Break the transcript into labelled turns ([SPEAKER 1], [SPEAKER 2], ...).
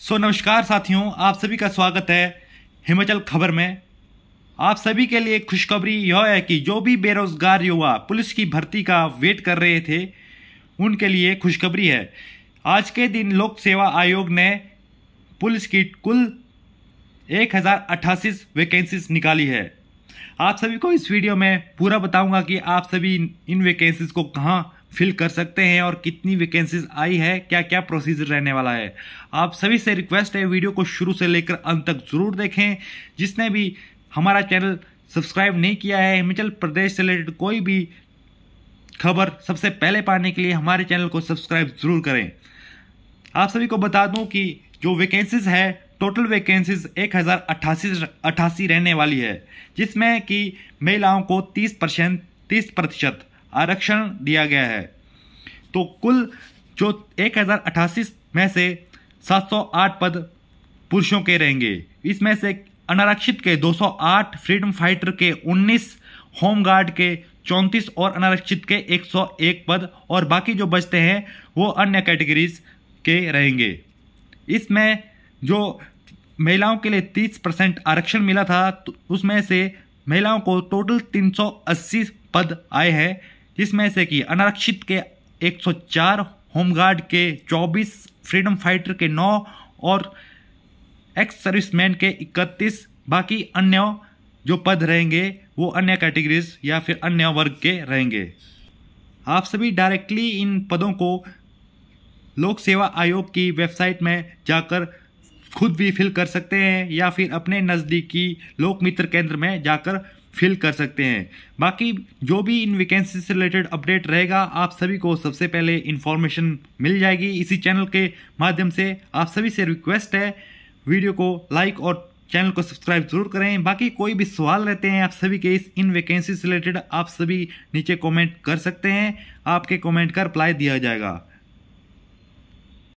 [SPEAKER 1] सो so, नमस्कार साथियों आप सभी का स्वागत है हिमाचल खबर में आप सभी के लिए खुशखबरी यह है कि जो भी बेरोजगार युवा पुलिस की भर्ती का वेट कर रहे थे उनके लिए खुशखबरी है आज के दिन लोक सेवा आयोग ने पुलिस की कुल एक हज़ार वैकेंसीज निकाली है आप सभी को इस वीडियो में पूरा बताऊंगा कि आप सभी इन वैकेंसीज को कहाँ फिल कर सकते हैं और कितनी वैकेंसीज आई है क्या क्या प्रोसीजर रहने वाला है आप सभी से रिक्वेस्ट है वीडियो को शुरू से लेकर अंत तक जरूर देखें जिसने भी हमारा चैनल सब्सक्राइब नहीं किया है हिमाचल प्रदेश से रिलेटेड कोई भी खबर सबसे पहले पाने के लिए हमारे चैनल को सब्सक्राइब जरूर करें आप सभी को बता दूं कि जो वैकेंसीज है टोटल वैकेंसीज एक हज़ार अट्ठासी रहने वाली है जिसमें कि महिलाओं को तीस परसेंट तीस प्रतिशत आरक्षण दिया गया है तो कुल जो एक में से 708 पद पुरुषों के रहेंगे इसमें से अनारक्षित के 208 फ्रीडम फाइटर के 19 होमगार्ड के 34 और अनारक्षित के 101 पद और बाकी जो बचते हैं वो अन्य कैटेगरीज के रहेंगे इसमें जो महिलाओं के लिए 30 परसेंट आरक्षण मिला था तो उसमें से महिलाओं को टोटल 380 पद आए हैं जिसमें से कि अनारक्षित के 104 होमगार्ड के 24 फ्रीडम फाइटर के 9 और एक्स सर्विसमैन के 31 बाकी अन्य जो पद रहेंगे वो अन्य कैटेगरीज या फिर अन्य वर्ग के रहेंगे आप सभी डायरेक्टली इन पदों को लोक सेवा आयोग की वेबसाइट में जाकर खुद भी फिल कर सकते हैं या फिर अपने नज़दीकी लोक मित्र केंद्र में जाकर फिल कर सकते हैं बाकी जो भी इन वैकेंसी से रिलेटेड अपडेट रहेगा आप सभी को सबसे पहले इन्फॉर्मेशन मिल जाएगी इसी चैनल के माध्यम से आप सभी से रिक्वेस्ट है वीडियो को लाइक और चैनल को सब्सक्राइब जरूर करें बाकी कोई भी सवाल रहते हैं आप सभी के इस इन वैकेंसी से रिलेटेड आप सभी नीचे कमेंट कर सकते हैं आपके कमेंट का रिप्लाई दिया जाएगा